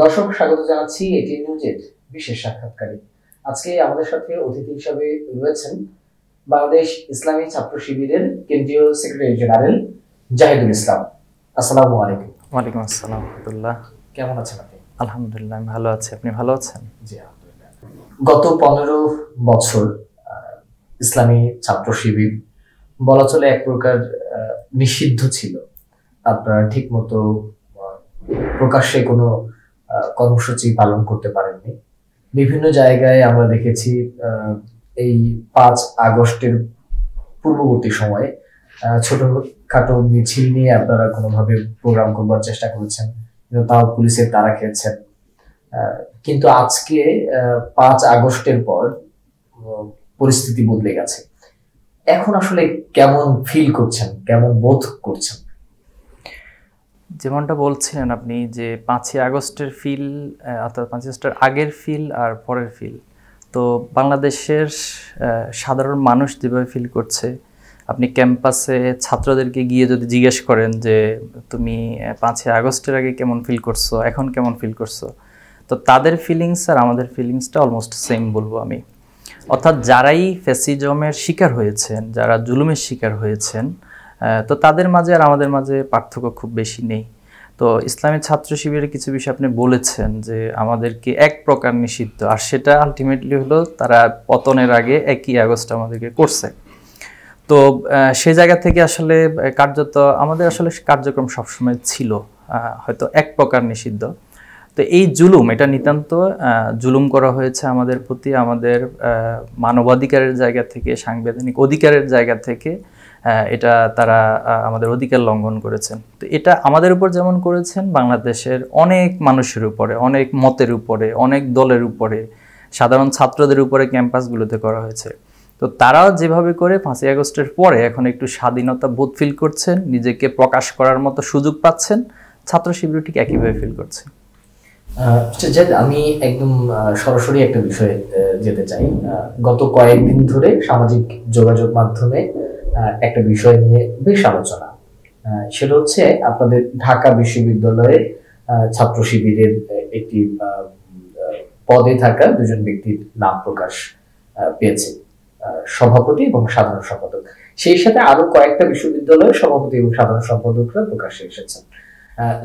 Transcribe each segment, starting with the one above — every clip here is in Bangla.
দর্শক স্বাগত জানাচ্ছি এটি নিউজের বিশেষ সাক্ষাৎকারে আজকে আমাদের সাথে অতিথি হিসাবে রয়েছেন বাংলাদেশ ইসলামী ছাত্র শিবিরের কেন্দ্রীয় সেক্রেটারি জেনারেল জাহিদুল ইসলাম আসসালামু আলাইকুম ওয়ালাইকুম আসসালাম রহমতুল্লাহ কেমন আছেন আপনি আলহামদুলিল্লাহ আমি ভালো আছি আপনি ভালো আছেন জি গত পনেরো বছর ইসলামী ছাত্র শিবির বলা চলে এক প্রকার নিষিদ্ধ ছিল আপনারা ঠিকমতো প্রকাশ্যে কোনো কর্মসূচি পালন করতে পারেননি বিভিন্ন জায়গায় আমরা দেখেছি এই পাঁচ আগস্টের পূর্ববর্তী সময়ে ছোটখাটো মিছিল নিয়ে আপনারা কোনোভাবে প্রোগ্রাম করবার চেষ্টা করেছেন তাও পুলিশের তারা খেয়েছেন কিন্তু আজকে পাঁচ আগস্টের পর পরিস্থিতি বদলে গেছে এখন আসলে কেমন ফিল করছেন কেমন বোধ করছেন যেমনটা বলছিলেন আপনি যে পাঁচই আগস্টের ফিল অর্থাৎ পাঁচই আগস্টের আগের ফিল আর পরের ফিল তো বাংলাদেশের সাধারণ মানুষ যেভাবে ফিল করছে আপনি ক্যাম্পাসে ছাত্রদেরকে গিয়ে যদি জিজ্ঞেস করেন যে তুমি পাঁচই আগস্টের আগে কেমন ফিল করছো এখন কেমন ফিল করছো তো তাদের ফিলিংস আর আমাদের ফিলিংসটা অলমোস্ট সেম বলবো আমি অর্থাৎ যারাই ফ্যাসিজমের শিকার হয়েছেন যারা জুলুমের শিকার হয়েছেন তো তাদের মাঝে আর আমাদের মাঝে পার্থক্য খুব বেশি নেই তো ইসলামী ছাত্র শিবিরের কিছু বিষয় আপনি বলেছেন যে আমাদেরকে এক প্রকার নিষিদ্ধ আর সেটা আলটিমেটলি হলো তারা পতনের আগে একই আগস্ট আমাদেরকে করছে তো সে জায়গা থেকে আসলে কার্যত আমাদের আসলে কার্যক্রম সবসময় ছিল হয়তো এক প্রকার নিষিদ্ধ তো এই জুলুম এটা নিতান্ত জুলুম করা হয়েছে আমাদের প্রতি আমাদের মানবাধিকারের জায়গা থেকে সাংবিধানিক অধিকারের জায়গা থেকে এটা তারা আমাদের অধিকার লঙ্ঘন করেছেন তো এটা আমাদের উপর যেমন করেছেন বাংলাদেশের অনেক মানুষের উপরে অনেক মতের উপরে অনেক দলের উপরে সাধারণ ছাত্রদের উপরে ক্যাম্পাসগুলোতে করা হয়েছে তো তারা যেভাবে করে পাঁচই আগস্টের পরে এখন একটু স্বাধীনতা বোধ ফিল করছেন নিজেকে প্রকাশ করার মতো সুযোগ পাচ্ছেন ছাত্র শিবির ঠিক একইভাবে ফিল করছে আচ্ছা, আমি একদম সরাসরি একটা বিষয়ে যেতে চাই গত কয়েকদিন ধরে সামাজিক যোগাযোগ মাধ্যমে একটা বিষয় নিয়ে বেশ আলোচনা সেটা হচ্ছে আপনাদের ঢাকা বিশ্ববিদ্যালয়ে ছাত্র শিবিরের একটি পদে থাকা দুজন ব্যক্তির নাম প্রকাশ পেয়েছে সভাপতি এবং সাধারণ সম্পাদক সেই সাথে আরো কয়েকটা বিশ্ববিদ্যালয়ে সভাপতি এবং সাধারণ সম্পাদকরা প্রকাশ্যে এসেছেন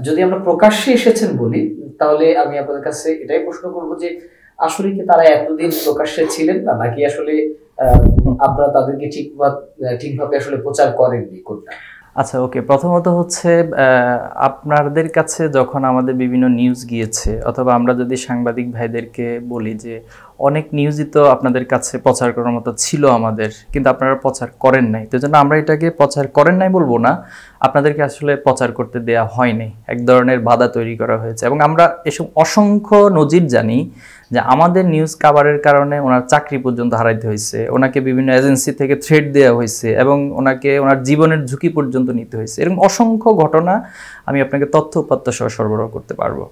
যদি আমরা প্রকাশ্যে এসেছেন বলি তাহলে আমি আপনাদের কাছে এটাই প্রশ্ন করব যে আসলে কি তারা এতদিন প্রকাশ্যে ছিলেন না নাকি আসলে আপনারা তাদেরকে ঠিকভাবে ঠিকভাবে আসলে প্রচার করেননি কোনটা আচ্ছা ওকে প্রথমত হচ্ছে আপনাদের কাছে যখন আমাদের বিভিন্ন নিউজ গিয়েছে অথবা আমরা যদি সাংবাদিক ভাইদেরকে বলি যে অনেক নিউজই তো আপনাদের কাছে প্রচার করার মতো ছিল আমাদের কিন্তু আপনারা প্রচার করেন নাই তো আমরা এটাকে প্রচার করেন নাই বলবো না আপনাদেরকে আসলে প্রচার করতে দেয়া হয়নি এক ধরনের বাধা তৈরি করা হয়েছে এবং আমরা এসব অসংখ্য নজির জানি যে আমাদের নিউজ কাভারের কারণে ওনার চাকরি পর্যন্ত হারাইতে হয়েছে ওনাকে বিভিন্ন এজেন্সি থেকে থ্রেড দেওয়া হয়েছে এবং ওনাকে ওনার জীবনের ঝুঁকি পর্যন্ত নিতে হয়েছে এরকম অসংখ্য ঘটনা আমি আপনাকে তথ্য উপাত্ত সহ সরবরাহ করতে পারবো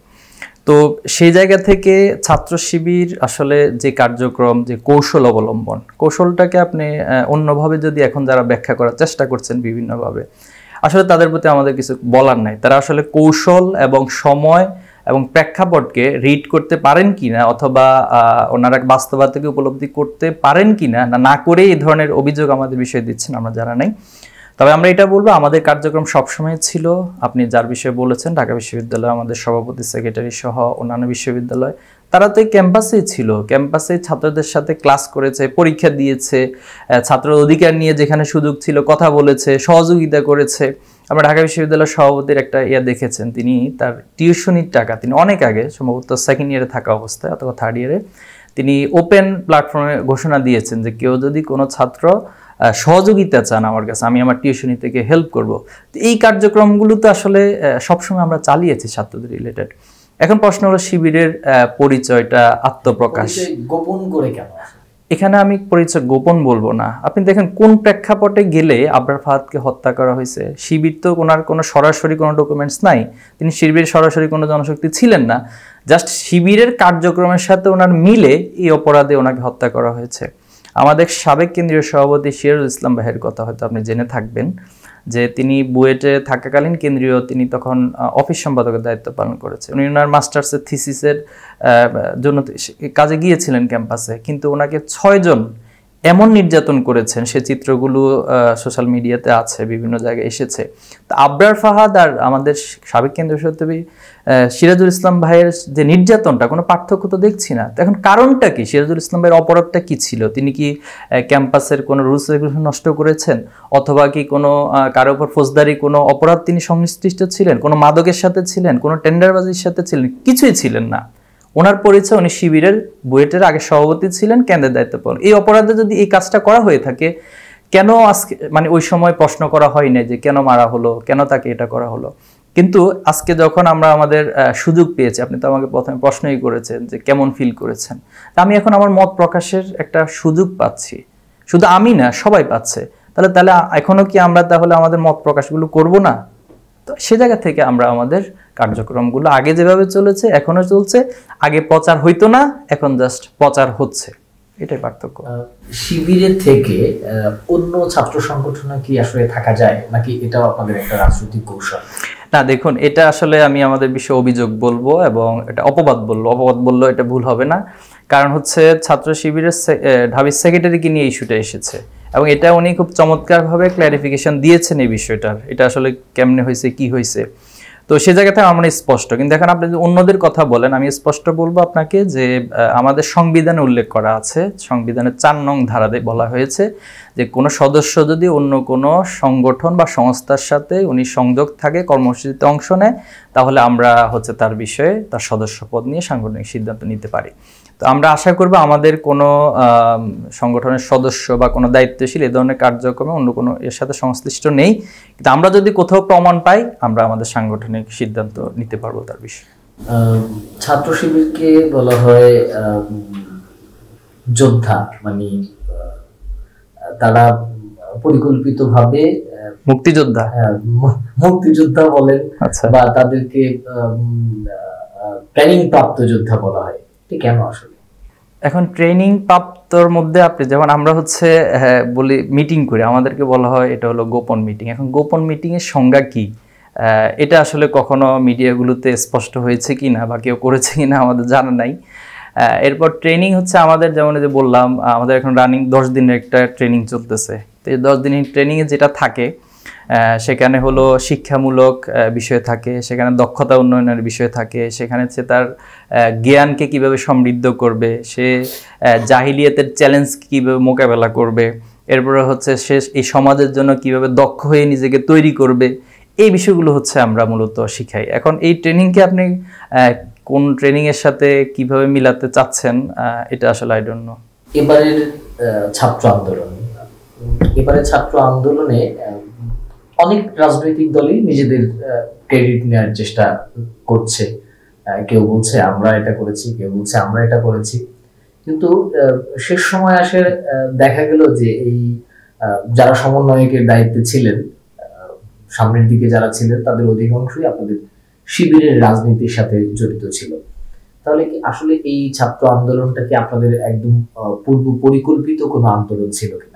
তো সেই জায়গা থেকে ছাত্র শিবির আসলে যে কার্যক্রম যে কৌশল অবলম্বন কৌশলটাকে আপনি অন্যভাবে যদি এখন যারা ব্যাখ্যা করার চেষ্টা করছেন বিভিন্নভাবে আসলে তাদের প্রতি আমাদের কিছু বলার নাই তারা আসলে কৌশল এবং সময় এবং প্রেক্ষাপটকে রিড করতে পারেন কি না অথবা ওনারা বাস্তবতাকে উপলব্ধি করতে পারেন কি না না করেই এই ধরনের অভিযোগ আমাদের বিষয়ে দিচ্ছেন আমরা জানা নাই তবে আমরা এটা বলবো আমাদের কার্যক্রম সবসময় ছিল আপনি যার বিষয়ে বলেছেন ঢাকা বিশ্ববিদ্যালয় আমাদের সভাপতি সেক্রেটারি সহ অন্যান্য বিশ্ববিদ্যালয় তারা তো ক্যাম্পাসেই ছিল ক্যাম্পাসে ছাত্রদের সাথে ক্লাস করেছে পরীক্ষা দিয়েছে ছাত্র অধিকার নিয়ে যেখানে সুযোগ ছিল কথা বলেছে সহযোগিতা করেছে আমরা ঢাকা বিশ্ববিদ্যালয়ের সভাপতির একটা ইয়া দেখেছেন তিনি তার টিউশনির টাকা তিনি অনেক আগে সম্ভবত সেকেন্ড ইয়ারে থাকা অবস্থায় অথবা থার্ড ইয়ারে তিনি ওপেন প্ল্যাটফর্মে ঘোষণা দিয়েছেন যে কেউ যদি কোনো ছাত্র সহযোগিতা চান আমার কাছে আমি আমার টিউশনি থেকে হেল্প করব তো এই কার্যক্রমগুলো তো আসলে সবসময় আমরা চালিয়েছি ছাত্রদের রিলেটেড এখন প্রশ্ন হলো শিবিরের পরিচয়টা আত্মপ্রকাশ গোপন করে কেন এখানে আমি পরিচয় গোপন বলবো না আপনি দেখেন কোন প্রেক্ষাপটে গেলে আবরার ফাহাদকে হত্যা করা হয়েছে শিবির তো ওনার কোনো সরাসরি কোনো ডকুমেন্টস নাই তিনি শিবিরের সরাসরি কোনো জনশক্তি ছিলেন না জাস্ট শিবিরের কার্যক্রমের সাথে ওনার মিলে এই অপরাধে ওনাকে হত্যা করা হয়েছে আমাদের সাবেক কেন্দ্রীয় সভাপতি শিরুল ইসলাম ভাইয়ের কথা হয়তো আপনি জেনে থাকবেন যে তিনি বুয়েটে থাকাকালীন কেন্দ্রীয় তিনি তখন অফিস সম্পাদকের দায়িত্ব পালন করেছে উনি ওনার মাস্টার্সের থিসিসের জন্য কাজে গিয়েছিলেন ক্যাম্পাসে কিন্তু ওনাকে ছয়জন এমন নির্যাতন করেছেন সে চিত্রগুলো সোশ্যাল মিডিয়াতে আছে বিভিন্ন জায়গায় এসেছে তো আব্রার ফাহাদ আর আমাদের সাবেক কেন্দ্রীয় সত্যবী সিরাজুল ইসলাম ভাইয়ের যে নির্যাতনটা কোনো পার্থক্য তো দেখছি না এখন কারণটা কি সিরাজুল ইসলাম ভাইয়ের অপরাধটা কি ছিল তিনি কি ক্যাম্পাসের কোনো রুলস রেগুলেশন নষ্ট করেছেন অথবা কি কোনো কারো উপর ফৌজদারি কোনো অপরাধ তিনি সংশ্লিষ্ট ছিলেন কোনো মাদকের সাথে ছিলেন কোনো টেন্ডারবাজির সাথে ছিলেন কিছুই ছিলেন না ওনার পরিচয় উনি শিবিরের বুয়েটের আগে সভাপতি ছিলেন কেন্দ্রের দায়িত্ব পালন এই অপরাধে যদি এই কাজটা করা হয়ে থাকে কেন আজকে মানে ওই সময় প্রশ্ন করা হয় না যে কেন মারা হলো কেন তাকে এটা করা হলো কিন্তু আজকে যখন আমরা আমাদের সুযোগ পেয়েছি আপনি তো আমাকে প্রথমে প্রশ্নই করেছেন যে কেমন ফিল করেছেন তা আমি এখন আমার মত প্রকাশের একটা সুযোগ পাচ্ছি শুধু আমি না সবাই পাচ্ছে তাহলে তাহলে এখনও কি আমরা তাহলে আমাদের মত প্রকাশগুলো করব না তো সে জায়গা থেকে আমরা আমাদের কার্যক্রমগুলো আগে যেভাবে চলেছে এখনো চলছে আগে প্রচার হইতো না এখন জাস্ট প্রচার হচ্ছে এটাই পার্থক্য শিবিরে থেকে অন্য ছাত্র সংগঠনে কি আসলে থাকা যায় নাকি এটাও আপনাদের একটা রাজনৈতিক কৌশল না দেখুন এটা আসলে আমি আমাদের বিষয়ে অভিযোগ বলবো এবং এটা অপবাদ বললো অপবাদ বললো এটা ভুল হবে না কারণ হচ্ছে ছাত্র শিবিরের ঢাবির সেক্রেটারিকে নিয়ে ইস্যুটা এসেছে এবং এটা উনি খুব চমৎকারভাবে ক্ল্যারিফিকেশান দিয়েছেন এই বিষয়টার এটা আসলে কেমনে হয়েছে কি হয়েছে তো সে জায়গাতে আমার স্পষ্ট কিন্তু এখন আপনি যদি অন্যদের কথা বলেন আমি স্পষ্ট বলবো আপনাকে যে আমাদের সংবিধানে উল্লেখ করা আছে সংবিধানের চার নং ধারাতে বলা হয়েছে যে কোনো সদস্য যদি অন্য কোনো সংগঠন বা সংস্থার সাথে উনি সংযোগ থাকে কর্মসূচিতে অংশ নেয় তাহলে আমরা হচ্ছে তার বিষয়ে তার সদস্য পদ নিয়ে সাংগঠনিক সিদ্ধান্ত নিতে পারি তো আমরা আশা করব আমাদের কোনো সংগঠনের সদস্য বা কোনো দায়িত্বশীল এ ধরনের কার্যক্রমে অন্য কোনো এর সাথে সংশ্লিষ্ট নেই কিন্তু আমরা যদি কোথাও প্রমাণ পাই আমরা আমাদের সাংগঠনিক সিদ্ধান্ত নিতে পারবো তার বিষয়ে ছাত্র শিবিরকে বলা হয় যোদ্ধা মানে তারা পরিকল্পিতভাবে মুক্তিযোদ্ধা মুক্তিযোদ্ধা বলেন আচ্ছা। বা তাদেরকে ট্রেনিং প্রাপ্ত যোদ্ধা বলা হয় কেন আসলে এখন ট্রেনিং প্রাপ্তর মধ্যে আপনি যেমন আমরা হচ্ছে হ্যাঁ, বলি মিটিং করি আমাদেরকে বলা হয় এটা হলো গোপন মিটিং এখন গোপন মিটিংয়ের সংজ্ঞা কি এটা আসলে কখনো মিডিয়াগুলোতে স্পষ্ট হয়েছে কি না বা কেউ করেছে কি না আমাদের জানা নাই এরপর ট্রেনিং হচ্ছে আমাদের যেমন যে বললাম আমাদের এখন রানিং দশ দিনের একটা ট্রেনিং চলতেছে তো এই দশ দিনের ট্রেনিংয়ে যেটা থাকে সেখানে হলো শিক্ষামূলক বিষয় থাকে সেখানে দক্ষতা উন্নয়নের বিষয় থাকে সেখানে সে তার জ্ঞানকে কিভাবে সমৃদ্ধ করবে সে জাহিলিয়াতের চ্যালেঞ্জ কিভাবে মোকাবেলা করবে এরপরে হচ্ছে সে এই সমাজের জন্য কিভাবে দক্ষ হয়ে নিজেকে তৈরি করবে এই বিষয়গুলো হচ্ছে আমরা মূলত শিখাই এখন এই ট্রেনিংকে আপনি কোন ট্রেনিংয়ের সাথে কিভাবে মিলাতে চাচ্ছেন এটা আসলে আই ডোন্ট নো এবারের ছাত্র আন্দোলন এবারে ছাত্র আন্দোলনে অনেক রাজনৈতিক দলই নিজেদের ক্রেডিট নেওয়ার চেষ্টা করছে কেউ বলছে আমরা এটা করেছি কেউ বলছে আমরা এটা করেছি কিন্তু শেষ সময় আসে দেখা গেল যে এই যারা সমন্বয়কের দায়িত্বে ছিলেন সামনের দিকে যারা ছিলেন তাদের অধিকাংশই আপনাদের শিবিরের রাজনীতির সাথে জড়িত ছিল তাহলে কি আসলে এই ছাত্র আন্দোলনটা কি আপনাদের একদম পূর্ব পরিকল্পিত কোনো আন্দোলন ছিল কিনা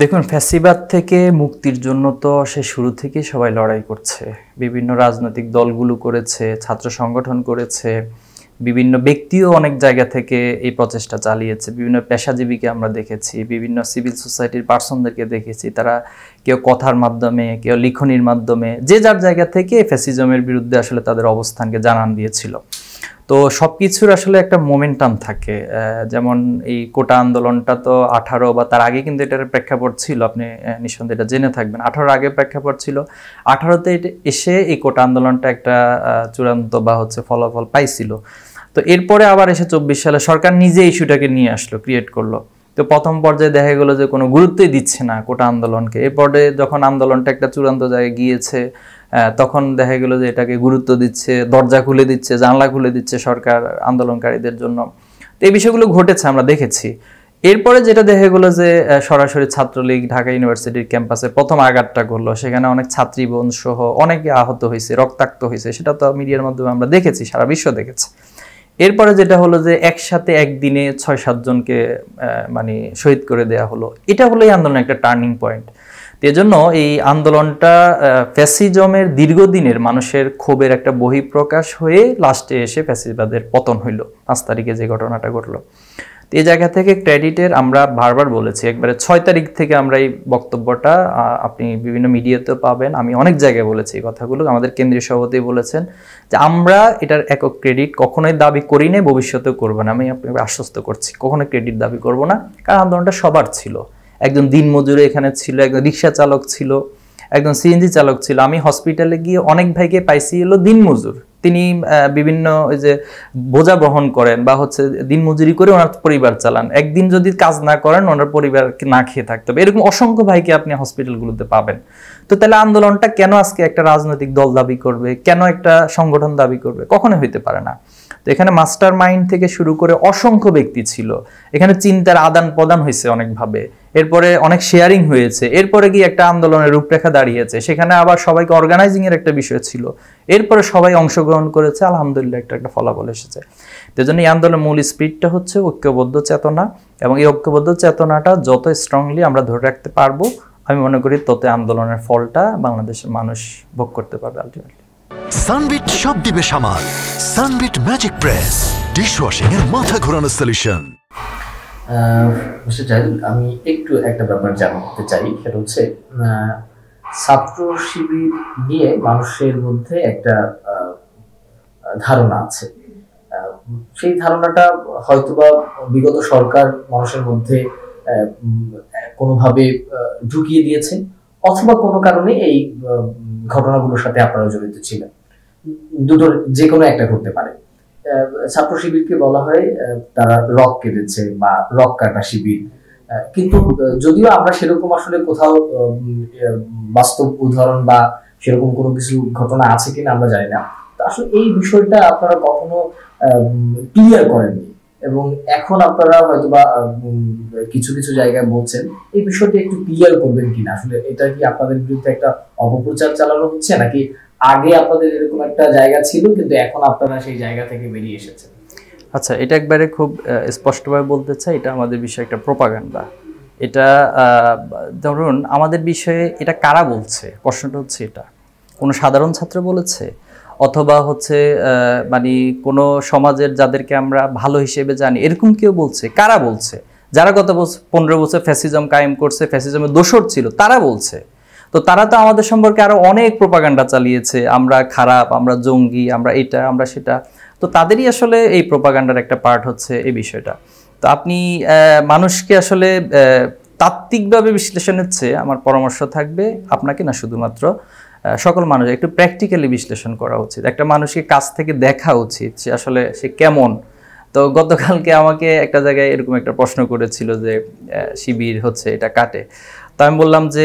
দেখুন ফ্যাসিবাদ থেকে মুক্তির জন্য তো সে শুরু থেকে সবাই লড়াই করছে বিভিন্ন রাজনৈতিক দলগুলো করেছে ছাত্র সংগঠন করেছে বিভিন্ন ব্যক্তিও অনেক জায়গা থেকে এই প্রচেষ্টা চালিয়েছে বিভিন্ন পেশাজীবীকে আমরা দেখেছি বিভিন্ন সিভিল সোসাইটির পার্সনদেরকে দেখেছি তারা কেউ কথার মাধ্যমে কেউ লিখনির মাধ্যমে যে যার জায়গা থেকে ফ্যাসিজমের বিরুদ্ধে আসলে তাদের অবস্থানকে জানান দিয়েছিল তো সব কিছুর আসলে একটা মোমেন্টাম থাকে যেমন এই কোটা আন্দোলনটা তো আঠারো বা তার আগে কিন্তু এটার প্রেক্ষাপট ছিল আপনি নিঃসন্দেহে এটা জেনে থাকবেন আঠারোর আগে প্রেক্ষাপট ছিল আঠারোতে এসে এই কোটা আন্দোলনটা একটা চূড়ান্ত বা হচ্ছে ফলাফল পাইছিল তো এরপরে আবার এসে চব্বিশ সালে সরকার নিজে ইস্যুটাকে নিয়ে আসলো ক্রিয়েট করলো তো প্রথম পর্যায়ে দেখা গেলো যে কোনো গুরুত্বই দিচ্ছে না কোটা আন্দোলনকে এরপরে যখন আন্দোলনটা একটা চূড়ান্ত জায়গায় গিয়েছে তখন দেখা গেলো যে এটাকে গুরুত্ব দিচ্ছে দরজা খুলে দিচ্ছে জানলা খুলে দিচ্ছে সরকার আন্দোলনকারীদের জন্য তো এই বিষয়গুলো ঘটেছে আমরা দেখেছি এরপরে যেটা দেখা গেলো যে সরাসরি ছাত্রলীগ ঢাকা ইউনিভার্সিটির ক্যাম্পাসে প্রথম আঘাতটা করলো সেখানে অনেক ছাত্রী বোন সহ অনেকে আহত হয়েছে রক্তাক্ত হয়েছে সেটা তো মিডিয়ার মাধ্যমে আমরা দেখেছি সারা বিশ্ব দেখেছে এরপরে যেটা হলো যে একসাথে একদিনে ছয় সাতজনকে মানে শহীদ করে দেয়া হলো এটা হলো এই আন্দোলনের একটা টার্নিং পয়েন্ট এজন্য এই আন্দোলনটা ফ্যাসিজমের দীর্ঘদিনের মানুষের ক্ষোভের একটা বহিঃপ্রকাশ হয়ে লাস্টে এসে ফ্যাসিবাদের পতন হইল পাঁচ তারিখে যে ঘটনাটা ঘটলো তো এই জায়গা থেকে ক্রেডিটের আমরা বারবার বলেছি একবারে ছয় তারিখ থেকে আমরা এই বক্তব্যটা আপনি বিভিন্ন মিডিয়াতেও পাবেন আমি অনেক জায়গায় বলেছি এই কথাগুলো আমাদের কেন্দ্রীয় সভাপতি বলেছেন যে আমরা এটার একক ক্রেডিট কখনোই দাবি করি না ভবিষ্যতেও করবো না আমি আপনাকে আশ্বস্ত করছি কখনো ক্রেডিট দাবি করব না কারণ আন্দোলনটা সবার ছিল একজন দিন মজুরে এখানে ছিল একজন রিক্সা চালক ছিল একজন সিএনজি চালক ছিল আমি হসপিটালে গিয়ে অনেক ভাইকে পাইছি এলো দিনমজুর তিনি বিভিন্ন ওই যে বোঝা বহন করেন বা হচ্ছে দিন মজুরি করে ওনার পরিবার চালান একদিন যদি কাজ না করেন ওনার পরিবার না খেয়ে থাকতে হবে এরকম অসংখ্য ভাইকে আপনি হসপিটালগুলোতে পাবেন তো তাহলে আন্দোলনটা কেন আজকে একটা রাজনৈতিক দল দাবি করবে কেন একটা সংগঠন দাবি করবে কখনো হইতে পারে না তো এখানে মাস্টার মাইন্ড থেকে শুরু করে অসংখ্য ব্যক্তি ছিল এখানে চিন্তার আদান প্রদান হয়েছে অনেকভাবে এরপরে অনেক শেয়ারিং হয়েছে এরপরে গিয়ে একটা আন্দোলনের রূপরেখা দাঁড়িয়েছে সেখানে আবার সবাইকে অর্গানাইজিংয়ের একটা বিষয় ছিল এরপরে সবাই অংশগ্রহণ করেছে আলহামদুলিল্লাহ একটা একটা ফলাফল এসেছে তো জন্য এই আন্দোলনের মূল স্পিডটা হচ্ছে ঐক্যবদ্ধ চেতনা এবং এই ঐক্যবদ্ধ চেতনাটা যত স্ট্রংলি আমরা ধরে রাখতে পারবো আমি মনে করি তত আন্দোলনের ফলটা বাংলাদেশের মানুষ ভোগ করতে পারবে আলটিমেটলি সানবিট সব দিবে সামাল সানবিট ম্যাজিক প্রেস ডিশওয়াশিং এর মাথা ঘোরানোর সলিউশন সেটাই আমি একটু একটা ব্যাপার জানতে চাই সেটা হচ্ছে ছাত্র শিবির নিয়ে মানুষের মধ্যে একটা ধারণা আছে সেই ধারণাটা হয়তোবা বিগত সরকার মানুষের মধ্যে কোনোভাবে ঢুকিয়ে দিয়েছে অথবা কোনো কারণে এই ঘটনাগুলোর সাথে আপনারা জড়িত ছিলেন দুটোর যে কোনো একটা ঘটতে পারে ছাত্র শিবিরকে বলা হয় তারা রক কেটেছে বা রক কাটা শিবির কিন্তু যদিও আমরা সেরকম আসলে কোথাও বাস্তব উদাহরণ বা সেরকম কোনো কিছু ঘটনা আছে কিনা আমরা জানি না আসলে এই বিষয়টা আপনারা কখনো ক্লিয়ার করেননি এবং এখন আপনারা হয়তো বা কিছু কিছু জায়গায় বলছেন এই বিষয়টি একটু ক্লিয়ার করবেন কিনা আসলে এটা কি আপনাদের বিরুদ্ধে একটা অপপ্রচার চালানো হচ্ছে নাকি আগে আপনাদের এরকম একটা জায়গা ছিল কিন্তু এখন আপনারা সেই জায়গা থেকে বেরিয়ে এসেছেন আচ্ছা এটা একবারে খুব স্পষ্টভাবে বলতে চাই এটা আমাদের বিষয়ে একটা প্রপাগান্ডা এটা ধরুন আমাদের বিষয়ে এটা কারা বলছে প্রশ্নটা হচ্ছে এটা কোনো সাধারণ ছাত্র বলেছে অথবা হচ্ছে মানে কোনো সমাজের যাদেরকে আমরা ভালো হিসেবে জানি এরকম কেউ বলছে কারা বলছে যারা গত বছর পনেরো বছর ফ্যাসিজম কায়েম করছে ফ্যাসিজমের দোষর ছিল তারা বলছে তো তারা তো আমাদের সম্পর্কে আরও অনেক প্রোপাগান্ডা চালিয়েছে আমরা খারাপ আমরা জঙ্গি আমরা এটা আমরা সেটা তো তাদেরই আসলে এই প্রোপাগান্ডার একটা পার্ট হচ্ছে এই বিষয়টা তো আপনি মানুষকে আসলে তাত্ত্বিকভাবে বিশ্লেষণের চেয়ে আমার পরামর্শ থাকবে আপনাকে না শুধুমাত্র সকল মানুষ একটু প্র্যাকটিক্যালি বিশ্লেষণ করা উচিত একটা মানুষকে কাছ থেকে দেখা উচিত সে আসলে সে কেমন তো গতকালকে আমাকে একটা জায়গায় এরকম একটা প্রশ্ন করেছিল যে শিবির হচ্ছে এটা কাটে তো আমি বললাম যে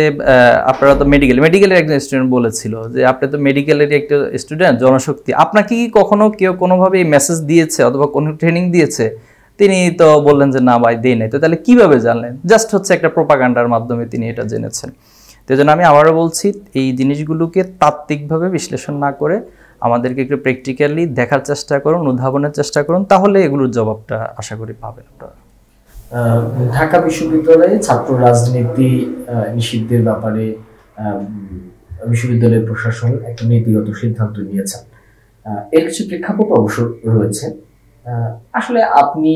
আপনারা তো মেডিকেল মেডিকেলের একজন স্টুডেন্ট বলেছিল যে আপনি তো মেডিকেলের একটা স্টুডেন্ট জনশক্তি আপনাকে কি কখনো কেউ কোনোভাবে এই মেসেজ দিয়েছে অথবা কোনো ট্রেনিং দিয়েছে তিনি তো বললেন যে না ভাই দেয় নাই তো তাহলে কিভাবে জানলেন জাস্ট হচ্ছে একটা প্রোপাগান্ডার মাধ্যমে তিনি এটা জেনেছেন তো জন্য আমি আবারও বলছি এই জিনিসগুলোকে তাত্ত্বিকভাবে বিশ্লেষণ না করে আমাদেরকে একটু প্র্যাকটিক্যালি দেখার চেষ্টা করুন উদ্ভাবনের চেষ্টা করুন তাহলে এগুলোর জবাবটা আশা করি পাবেন আপনারা ঢাকা বিশ্ববিদ্যালয়ে ছাত্র রাজনীতি নিষিদ্ধের ব্যাপারে বিশ্ববিদ্যালয়ের প্রশাসন একটা নীতিগত সিদ্ধান্ত নিয়েছেন এর কিছু প্রেক্ষাপট অবশ্য রয়েছে আসলে আপনি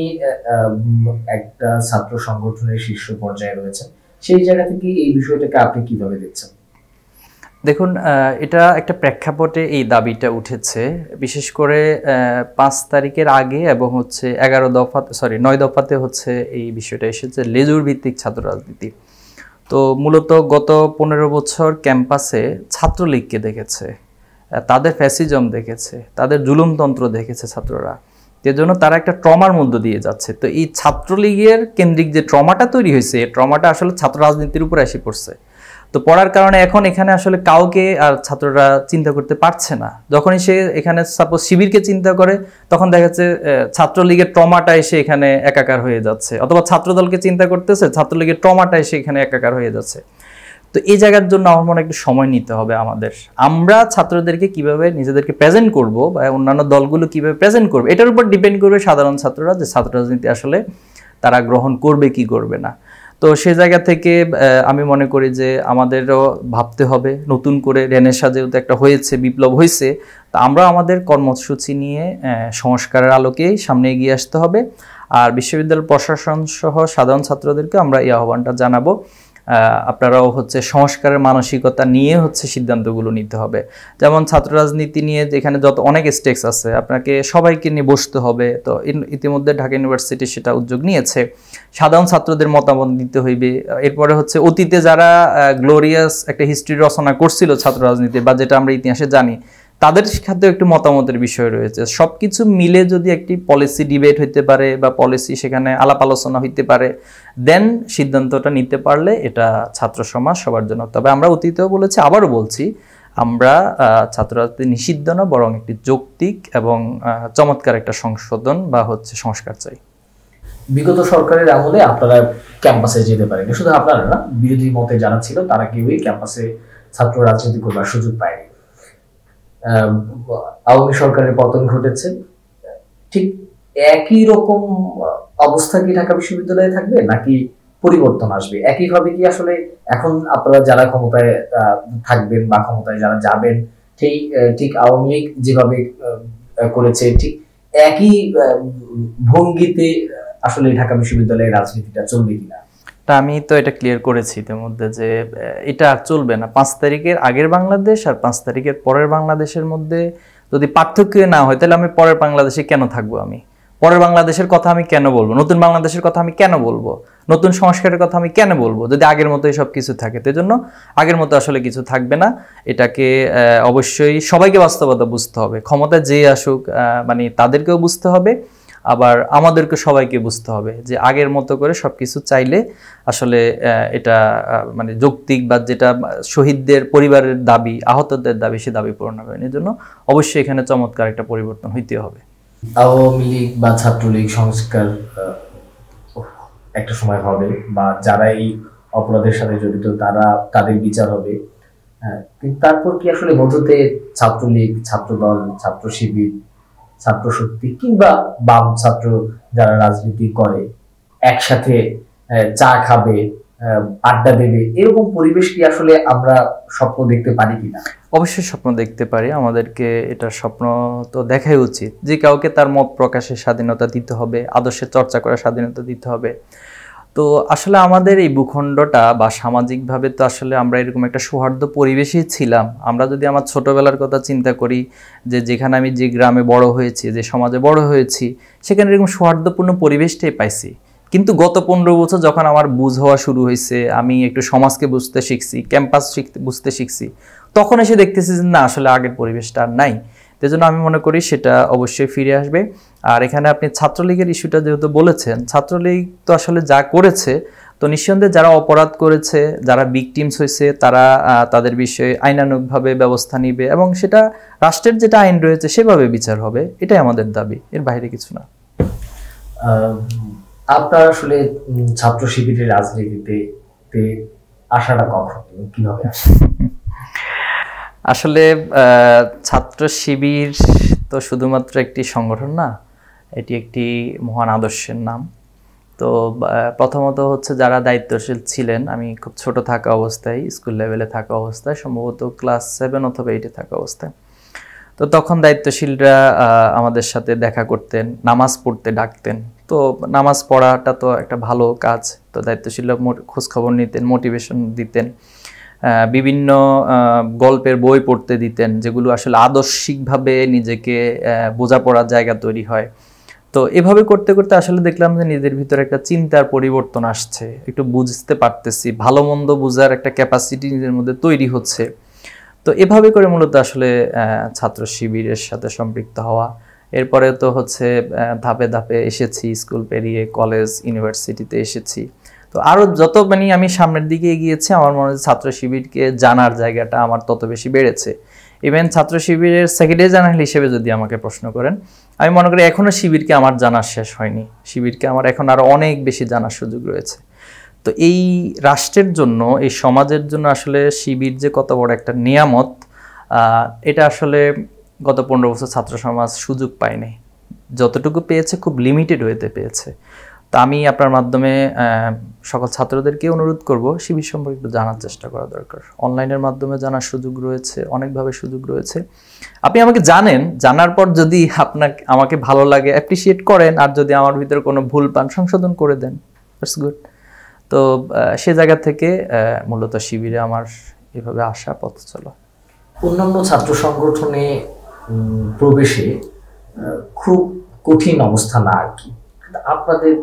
একটা ছাত্র সংগঠনের শীর্ষ পর্যায়ে রয়েছেন সেই জায়গা থেকে এই বিষয়টাকে আপনি কিভাবে দেখছেন দেখুন এটা একটা প্রেক্ষাপটে এই দাবিটা উঠেছে বিশেষ করে পাঁচ তারিখের আগে এবং হচ্ছে এগারো দফা সরি নয় দফাতে হচ্ছে এই বিষয়টা এসেছে লেজুর ভিত্তিক ছাত্র রাজনীতি তো মূলত গত পনেরো বছর ক্যাম্পাসে ছাত্রলীগকে দেখেছে তাদের ফ্যাসিজম দেখেছে তাদের জুলুমতন্ত্র দেখেছে ছাত্ররা যে জন্য তারা একটা ট্রমার মধ্য দিয়ে যাচ্ছে তো এই ছাত্রলীগের কেন্দ্রিক যে ট্রমাটা তৈরি হয়েছে ট্রমাটা আসলে ছাত্র রাজনীতির উপর এসে পড়ছে তো পড়ার কারণে এখন এখানে আসলে কাউকে আর ছাত্ররা চিন্তা করতে পারছে না যখনই সে এখানে সাপোজ শিবিরকে চিন্তা করে তখন দেখা যাচ্ছে ছাত্রলীগের ট্রমাটা এসে এখানে একাকার হয়ে যাচ্ছে অথবা ছাত্রদলকে চিন্তা করতেছে ছাত্রলীগের ট্রমাটা এসে এখানে একাকার হয়ে যাচ্ছে তো এই জায়গার জন্য আমার মনে একটু সময় নিতে হবে আমাদের আমরা ছাত্রদেরকে কিভাবে নিজেদেরকে প্রেজেন্ট করব বা অন্যান্য দলগুলো কিভাবে প্রেজেন্ট করবে এটার উপর ডিপেন্ড করবে সাধারণ ছাত্ররা যে ছাত্র রাজনীতি আসলে তারা গ্রহণ করবে কি করবে না তো সে জায়গা থেকে আমি মনে করি যে আমাদেরও ভাবতে হবে নতুন করে রেনেসা যেহেতু একটা হয়েছে বিপ্লব হয়েছে তা আমরা আমাদের কর্মসূচি নিয়ে সংস্কারের আলোকেই সামনে এগিয়ে আসতে হবে আর বিশ্ববিদ্যালয় প্রশাসন সহ সাধারণ ছাত্রদেরকে আমরা এই আহ্বানটা জানাবো আপনারাও হচ্ছে সংস্কারের মানসিকতা নিয়ে হচ্ছে সিদ্ধান্তগুলো নিতে হবে যেমন ছাত্র রাজনীতি নিয়ে যেখানে যত অনেক স্টেক্স আছে আপনাকে সবাইকে নিয়ে বসতে হবে তো ইতিমধ্যে ঢাকা ইউনিভার্সিটি সেটা উদ্যোগ নিয়েছে সাধারণ ছাত্রদের মতামত দিতে হইবে এরপরে হচ্ছে অতীতে যারা গ্লোরিয়াস একটা হিস্ট্রি রচনা করছিল ছাত্র রাজনীতি বা যেটা আমরা ইতিহাসে জানি তাদের সাথেও একটু মতামতের বিষয় রয়েছে সব কিছু মিলে যদি একটি পলিসি ডিবেট হইতে পারে বা পলিসি সেখানে আলাপ আলোচনা হইতে পারে দেন সিদ্ধান্তটা নিতে পারলে এটা ছাত্র সমাজ সবার জন্য তবে আমরা অতীতেও বলেছি আবারও বলছি আমরা ছাত্ররাজনীতি নিষিদ্ধ না বরং একটি যৌক্তিক এবং চমৎকার একটা সংশোধন বা হচ্ছে সংস্কার চাই বিগত সরকারের আমলে আপনারা ক্যাম্পাসে যেতে পারেন শুধু আপনারা না বিরোধী মতে যারা ছিল তারা কেউই ক্যাম্পাসে ছাত্র রাজনীতি করবার সুযোগ পায়নি আওয়ামী সরকারের পতন ঘটেছে ঠিক একই রকম অবস্থা কি ঢাকা বিশ্ববিদ্যালয়ে থাকবে নাকি পরিবর্তন আসবে একইভাবে কি আসলে এখন আপনারা যারা ক্ষমতায় থাকবেন বা ক্ষমতায় যারা যাবেন ঠিক ঠিক আওয়ামী লীগ যেভাবে করেছে ঠিক একই ভঙ্গিতে আসলে ঢাকা বিশ্ববিদ্যালয়ের রাজনীতিটা চলবে কিনা তা আমি তো এটা ক্লিয়ার করেছি ইতিমধ্যে যে এটা আর চলবে না পাঁচ তারিখের আগের বাংলাদেশ আর পাঁচ তারিখের পরের বাংলাদেশের মধ্যে যদি পার্থক্য না হয় তাহলে আমি পরের বাংলাদেশে কেন থাকবো আমি পরের বাংলাদেশের কথা আমি কেন বলবো নতুন বাংলাদেশের কথা আমি কেন বলবো নতুন সংস্কারের কথা আমি কেন বলবো যদি আগের মতোই সব কিছু থাকে তো জন্য আগের মতো আসলে কিছু থাকবে না এটাকে অবশ্যই সবাইকে বাস্তবতা বুঝতে হবে ক্ষমতা যে আসুক মানে তাদেরকেও বুঝতে হবে আবার আমাদেরকে সবাইকে বুঝতে হবে যে আগের মতো করে সব কিছু চাইলে আসলে এটা মানে যৌক্তিক বা যেটা শহীদদের পরিবারের দাবি আহতদের দাবি সে দাবি পূরণ হবে এর জন্য অবশ্যই এখানে চমৎকার একটা পরিবর্তন হইতে হবে আওয়ামী লীগ বা ছাত্রলীগ সংস্কার একটা সময় হবে বা যারা এই অপরাধের সাথে জড়িত তারা তাদের বিচার হবে তারপর কি আসলে মধ্যতে ছাত্রলীগ ছাত্রদল ছাত্র শিবির ছাত্র শক্তি কিংবা বাম ছাত্র যারা রাজনীতি করে একসাথে চা খাবে আড্ডা দেবে এরকম পরিবেশ কি আসলে আমরা স্বপ্ন দেখতে পারি কিনা অবশ্যই স্বপ্ন দেখতে পারি আমাদেরকে এটা স্বপ্ন তো দেখাই উচিত যে কাউকে তার মত প্রকাশের স্বাধীনতা দিতে হবে আদর্শের চর্চা করার স্বাধীনতা দিতে হবে তো আসলে আমাদের এই ভূখণ্ডটা বা সামাজিকভাবে তো আসলে আমরা এরকম একটা সৌহার্দ্য পরিবেশে ছিলাম আমরা যদি আমার ছোটোবেলার কথা চিন্তা করি যে যেখানে আমি যে গ্রামে বড় হয়েছি যে সমাজে বড় হয়েছি সেখানে এরকম সৌহার্দ্যপূর্ণ পরিবেশটাই পাইছি কিন্তু গত পনেরো বছর যখন আমার বুঝ হওয়া শুরু হয়েছে আমি একটু সমাজকে বুঝতে শিখছি ক্যাম্পাস শিখতে বুঝতে শিখছি তখন এসে দেখতেছি যে না আসলে আগের পরিবেশটা আর নাই জন্য আমি মনে করি সেটা অবশ্যই ফিরে আসবে আর এখানে আপনি ছাত্রলীগের ইস্যুটা যেহেতু বলেছেন ছাত্রলীগ তো আসলে যা করেছে তো নিঃসন্দেহে যারা অপরাধ করেছে যারা বিকটিমস হয়েছে তারা তাদের বিষয়ে আইনানুগভাবে ব্যবস্থা নিবে এবং সেটা রাষ্ট্রের যেটা আইন রয়েছে সেভাবে বিচার হবে এটাই আমাদের দাবি এর বাইরে কিছু না আপনার আসলে ছাত্র শিবিরের রাজনীতিতে আসাটা কখন কিভাবে আসলে ছাত্র শিবির তো শুধুমাত্র একটি সংগঠন না এটি একটি মহান আদর্শের নাম তো প্রথমত হচ্ছে যারা দায়িত্বশীল ছিলেন আমি খুব ছোট থাকা অবস্থায় স্কুল লেভেলে থাকা অবস্থায় সম্ভবত ক্লাস সেভেন অথবা এইটে থাকা অবস্থায় তো তখন দায়িত্বশীলরা আমাদের সাথে দেখা করতেন নামাজ পড়তে ডাকতেন তো নামাজ পড়াটা তো একটা ভালো কাজ তো দায়িত্বশীলরা খোঁজখবর নিতেন মোটিভেশন দিতেন বিভিন্ন গল্পের বই পড়তে দিতেন যেগুলো আসলে আদর্শিকভাবে নিজেকে বোঝাপড়ার জায়গা তৈরি হয় তো এভাবে করতে করতে আসলে দেখলাম যে নিজের ভিতরে একটা চিন্তার পরিবর্তন আসছে একটু বুঝতে পারতেছি ভালো মন্দ বোঝার একটা ক্যাপাসিটি নিজের মধ্যে তৈরি হচ্ছে তো এভাবে করে মূলত আসলে ছাত্র শিবিরের সাথে সম্পৃক্ত হওয়া এরপরে তো হচ্ছে ধাপে ধাপে এসেছি স্কুল পেরিয়ে কলেজ ইউনিভার্সিটিতে এসেছি তো আরও যত মানে আমি সামনের দিকে এগিয়েছি আমার মনে হচ্ছে ছাত্র শিবিরকে জানার জায়গাটা আমার তত বেশি বেড়েছে ইভেন ছাত্র শিবিরের সেক্রেটারি জেনারেল হিসেবে যদি আমাকে প্রশ্ন করেন আমি মনে করি এখনও শিবিরকে আমার জানা শেষ হয়নি শিবিরকে আমার এখন আরও অনেক বেশি জানার সুযোগ রয়েছে তো এই রাষ্ট্রের জন্য এই সমাজের জন্য আসলে শিবির যে কত বড় একটা নিয়ামত এটা আসলে গত পনেরো বছর ছাত্র সমাজ সুযোগ পায়নি যতটুকু পেয়েছে খুব লিমিটেড হয়েতে পেয়েছে তা আমি আপনার মাধ্যমে সকল ছাত্রদেরকে অনুরোধ করব সে বিষয় সম্পর্কে একটু জানার চেষ্টা করা দরকার অনলাইনের মাধ্যমে জানার সুযোগ রয়েছে অনেকভাবে সুযোগ রয়েছে আপনি আমাকে জানেন জানার পর যদি আপনাকে আমাকে ভালো লাগে অ্যাপ্রিসিয়েট করেন আর যদি আমার ভিতরে কোনো ভুল পান সংশোধন করে দেন ইটস গুড তো সে জায়গা থেকে মূলত শিবিরে আমার এভাবে আসা পথ চলো অন্যান্য ছাত্র সংগঠনে প্রবেশে খুব কঠিন অবস্থা না আর কি আপনাদের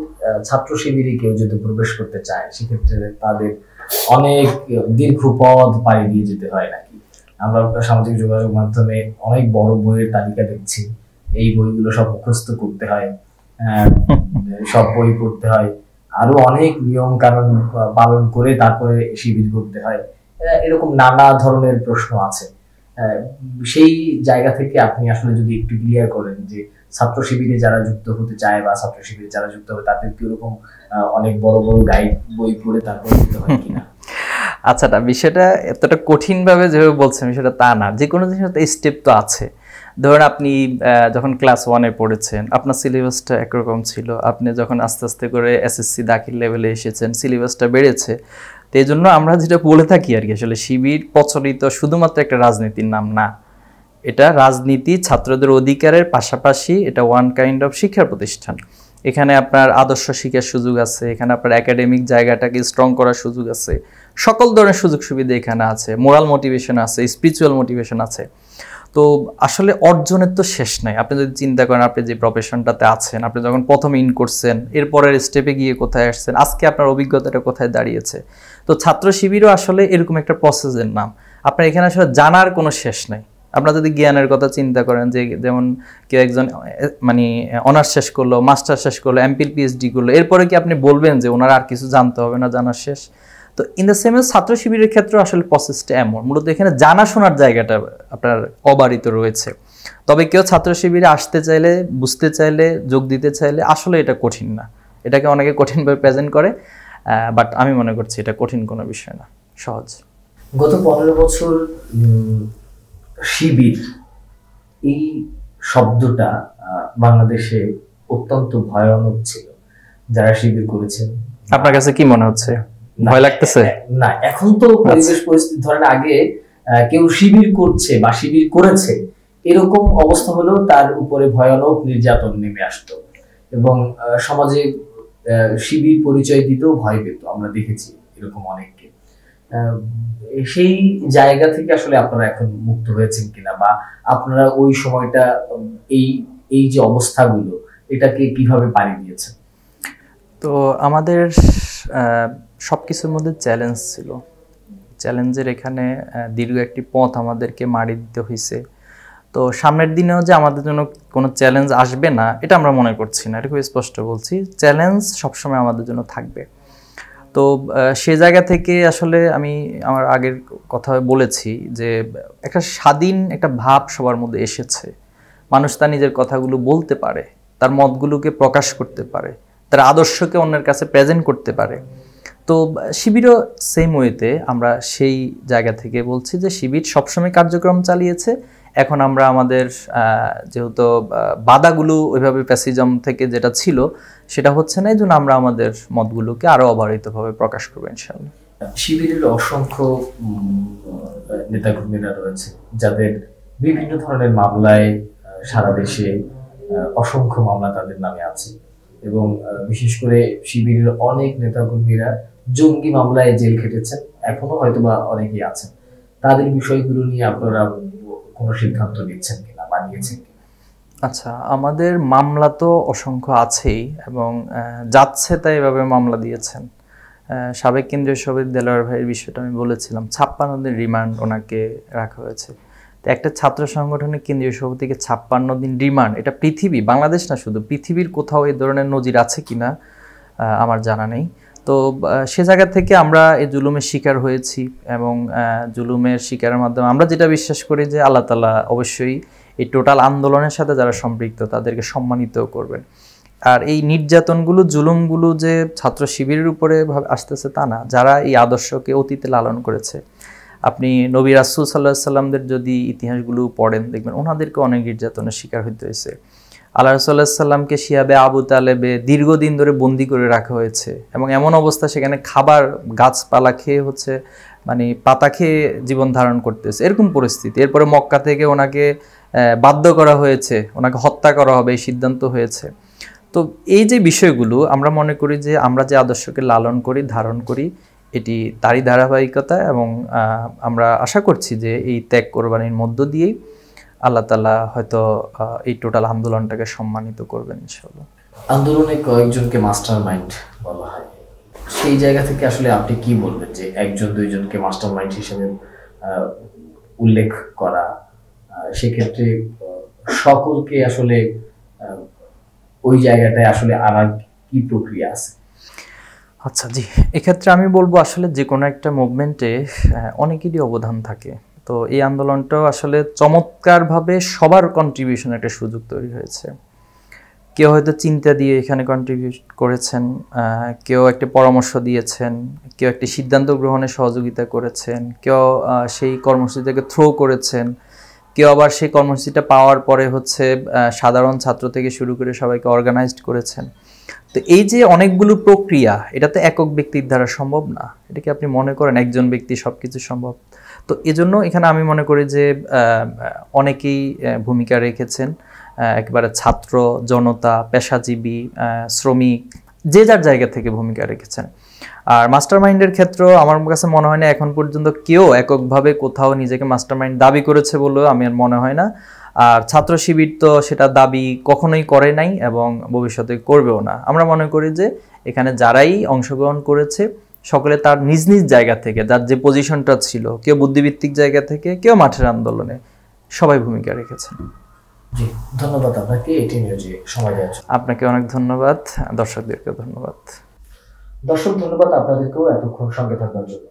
ছাত্র শিবিরে কেউ যদি প্রবেশ করতে চায় সেক্ষেত্রে তাদের অনেক দীর্ঘ পথ পাড়ি দিয়ে যেতে হয় নাকি আমরা সামাজিক যোগাযোগ মাধ্যমে অনেক বড় বইয়ের তালিকা দেখছি এই বইগুলো সব মুখস্থ করতে হয় সব বই পড়তে হয় আরো অনেক নিয়ম কানুন পালন করে তারপরে শিবির করতে হয় এরকম নানা ধরনের প্রশ্ন আছে সেই জায়গা থেকে আপনি আসলে যদি একটু ক্লিয়ার করেন যে ছাত্র শিবিরে যারা যুক্ত হতে চায় বা ছাত্র শিবিরে যারা যুক্ত হবে তাদের কি ওরকম অনেক বড় বড় গাইড বই পড়ে তারপর যুক্ত হয় কিনা আচ্ছা না বিষয়টা এতটা কঠিনভাবে যেভাবে বলছেন বিষয়টা তা না যে কোনো জিনিসের স্টেপ তো আছে ধরুন আপনি যখন ক্লাস ওয়ানে পড়েছেন আপনার সিলেবাসটা একরকম ছিল আপনি যখন আস্তে আস্তে করে এসএসসি দাখিল লেভেলে এসেছেন সিলেবাসটা বেড়েছে তো এই জন্য আমরা যেটা বলে থাকি আর কি আসলে শিবির প্রচলিত শুধুমাত্র একটা রাজনীতির নাম না এটা রাজনীতি ছাত্রদের অধিকারের পাশাপাশি এটা ওয়ান কাইন্ড অফ শিক্ষার প্রতিষ্ঠান এখানে আপনার আদর্শ শিক্ষার সুযোগ আছে এখানে আপনার একাডেমিক জায়গাটাকে স্ট্রং করার সুযোগ আছে সকল ধরনের সুযোগ সুবিধা এখানে আছে মোরাল মোটিভেশন আছে স্পিরিচুয়াল মোটিভেশন আছে তো আসলে অর্জনের তো শেষ নাই আপনি যদি চিন্তা করেন আপনি যে প্রফেশনটাতে আছেন আপনি যখন প্রথম ইন করছেন এরপরের স্টেপে গিয়ে কোথায় আসছেন আজকে আপনার অভিজ্ঞতাটা কোথায় দাঁড়িয়েছে তো ছাত্র শিবিরও আসলে এরকম একটা প্রসেসের নাম আপনার এখানে আসলে জানার কোনো শেষ নাই আপনার যদি জ্ঞানের কথা চিন্তা করেন যে যেমন কেউ একজন মানে অনার্স শেষ করলো মাস্টার শেষ করলো এমপিল পিএইচডি করলো এরপরে কি আপনি বলবেন যে ওনারা আর কিছু জানতে হবে না জানার শেষ তো ইন দ্য সেম ছাত্র শিবিরের ক্ষেত্রে আসলে প্রসেসটা এমন মূলত এখানে জানাশোনার জায়গাটা আপনার অবারিত রয়েছে তবে কেউ ছাত্র শিবিরে আসতে চাইলে বুঝতে চাইলে যোগ দিতে চাইলে আসলে এটা কঠিন না এটাকে অনেকে কঠিনভাবে প্রেজেন্ট করে বাট আমি মনে করছি এটা কঠিন কোনো বিষয় না সহজ গত পনেরো বছর শিবির এই শব্দটা বাংলাদেশে অত্যন্ত ভয়ানক ছিল যারা শিবির করেছেন আপনার কাছে কি মনে হচ্ছে ভয় লাগতেছে না এখন তো আচ্ছা। পরিবেশ পরিস্থিতি ধরেন আগে কেউ শিবির করছে বা শিবির করেছে এরকম অবস্থা হলেও তার উপরে ভয়ানক নির্যাতন নেমে আসতো এবং সমাজে শিবির পরিচয় দিতেও ভয় পেত আমরা দেখেছি এরকম অনেককে সেই জায়গা থেকে আসলে আপনারা এখন মুক্ত হয়েছেন কিনা বা আপনারা ওই সময়টা এই এই যে অবস্থাগুলো এটাকে কিভাবে পাড়ি দিয়েছেন তো আমাদের সব কিছুর মধ্যে চ্যালেঞ্জ ছিল চ্যালেঞ্জের এখানে দীর্ঘ একটি পথ আমাদেরকে মারি দিতে হয়েছে তো সামনের দিনেও যে আমাদের জন্য কোনো চ্যালেঞ্জ আসবে না এটা আমরা মনে করছি না এটা খুব স্পষ্ট বলছি চ্যালেঞ্জ সবসময় আমাদের জন্য থাকবে তো সে জায়গা থেকে আসলে আমি আমার আগের কথা বলেছি যে একটা স্বাধীন একটা ভাব সবার মধ্যে এসেছে মানুষ তার নিজের কথাগুলো বলতে পারে তার মতগুলোকে প্রকাশ করতে পারে তার আদর্শকে অন্যের কাছে প্রেজেন্ট করতে পারে তো শিবিরও সেম ওয়েতে আমরা সেই জায়গা থেকে বলছি যে শিবির সবসময় কার্যক্রম চালিয়েছে এখন আমরা আমাদের যেহেতু বাধাগুলো ওইভাবে প্যাসিজম থেকে যেটা ছিল সেটা হচ্ছে না এই জন্য আমরা আমাদের মতগুলোকে আরও অবারিতভাবে প্রকাশ করবো ইনশাল্লাহ শিবিরের অসংখ্য নেতাকর্মীরা রয়েছে যাদের বিভিন্ন ধরনের মামলায় সারা দেশে অসংখ্য মামলা তাদের নামে আছে এবং বিশেষ করে শিবিরের অনেক নেতাকর্মীরা জঙ্গি মামলায় জেল খেটেছেন এখনো হয়তোবা অনেকেই আছেন তাদের বিষয়গুলো নিয়ে আপনারা কোনো সিদ্ধান্ত নিচ্ছেন কিনা বানিয়েছেন আচ্ছা আমাদের মামলা তো অসংখ্য আছেই এবং যাচ্ছে তাই এভাবে মামলা দিয়েছেন সাবেক কেন্দ্রীয় বিশ্ববিদ্যালয়ের ভাইয়ের বিষয়টা আমি বলেছিলাম ছাপ্পান্ন দিন রিমান্ড ওনাকে রাখা হয়েছে তো একটা ছাত্র সংগঠনের কেন্দ্রীয় সভাপতিকে ছাপ্পান্ন দিন রিমান্ড এটা পৃথিবী বাংলাদেশ না শুধু পৃথিবীর কোথাও এই ধরনের নজির আছে কিনা আমার জানা নেই তো সে জায়গা থেকে আমরা এই জুলুমের শিকার হয়েছি এবং জুলুমের শিকারের মাধ্যমে আমরা যেটা বিশ্বাস করি যে আল্লাহ তালা অবশ্যই এই টোটাল আন্দোলনের সাথে যারা সম্পৃক্ত তাদেরকে সম্মানিত করবেন আর এই নির্যাতনগুলো জুলুমগুলো যে ছাত্র শিবিরের উপরে আসতেছে তা না যারা এই আদর্শকে অতীতে লালন করেছে আপনি নবী রাসুল সাল্লাহ সাল্লামদের যদি ইতিহাসগুলো পড়েন দেখবেন ওনাদেরকে অনেক নির্যাতনের শিকার হইতে হয়েছে আল্লাহ রসল্লাহ সাল্লামকে শিয়াবে আবু তালেবে দীর্ঘদিন ধরে বন্দি করে রাখা হয়েছে এবং এমন অবস্থা সেখানে খাবার গাছপালা খেয়ে হচ্ছে মানে পাতা খেয়ে জীবন ধারণ করতেছে এরকম পরিস্থিতি এরপরে মক্কা থেকে ওনাকে বাধ্য করা হয়েছে ওনাকে হত্যা করা হবে এই সিদ্ধান্ত হয়েছে তো এই যে বিষয়গুলো আমরা মনে করি যে আমরা যে আদর্শকে লালন করি ধারণ করি এটি তারই ধারাবাহিকতা এবং আমরা আশা করছি যে এই ত্যাগ কোরবানির মধ্য দিয়েই আল্লাহ তালা হয়তো এই টোটাল আন্দোলনটাকে সম্মানিত করবেন ইনশাল্লাহ আন্দোলনে কয়েকজনকে মাস্টার মাইন্ড বলা হয় সেই জায়গা থেকে আসলে আপনি কি বলবেন যে একজন দুইজনকে মাস্টার মাইন্ড হিসেবে উল্লেখ করা সেক্ষেত্রে সকলকে আসলে ওই জায়গাটায় আসলে আনার কি প্রক্রিয়া আছে আচ্ছা জি এক্ষেত্রে আমি বলবো আসলে যে কোনো একটা মুভমেন্টে অনেকেরই অবদান থাকে তো এই আন্দোলনটাও আসলে চমৎকারভাবে সবার কন্ট্রিবিউশন একটা সুযোগ তৈরি হয়েছে কেউ হয়তো চিন্তা দিয়ে এখানে কন্ট্রিবিউট করেছেন কেউ একটা পরামর্শ দিয়েছেন কেউ একটি সিদ্ধান্ত গ্রহণে সহযোগিতা করেছেন কেউ সেই কর্মসূচিটাকে থ্রো করেছেন কেউ আবার সেই কর্মসূচিটা পাওয়ার পরে হচ্ছে সাধারণ ছাত্র থেকে শুরু করে সবাইকে অর্গানাইজড করেছেন তো এই যে অনেকগুলো প্রক্রিয়া এটা তো একক ব্যক্তির দ্বারা সম্ভব না এটা কি আপনি মনে করেন একজন ব্যক্তি সব কিছু সম্ভব তো এজন্য এখানে আমি মনে করি যে অনেকেই ভূমিকা রেখেছেন একেবারে ছাত্র জনতা পেশাজীবী শ্রমিক যে যার জায়গা থেকে ভূমিকা রেখেছেন আর মাস্টার মাইন্ডের ক্ষেত্রে আমার কাছে মনে হয় না এখন পর্যন্ত কেউ এককভাবে কোথাও নিজেকে মাস্টার মাইন্ড দাবি করেছে বলেও আমি আর মনে হয় না আর ছাত্র শিবির তো সেটা দাবি কখনোই করে নাই এবং ভবিষ্যতে করবেও না আমরা মনে করি যে এখানে যারাই অংশগ্রহণ করেছে সকলে তার নিজ নিজ জায়গা থেকে যার যে পজিশনটা ছিল কেউ বুদ্ধিভিত্তিক জায়গা থেকে কেউ মাঠের আন্দোলনে সবাই ভূমিকা রেখেছেন জি ধন্যবাদ আপনাকে এটি নিয়ে সময় আপনাকে অনেক ধন্যবাদ দর্শকদেরকে ধন্যবাদ দর্শক ধন্যবাদ আপনাদেরকেও এতক্ষণ সঙ্গে থাকার জন্য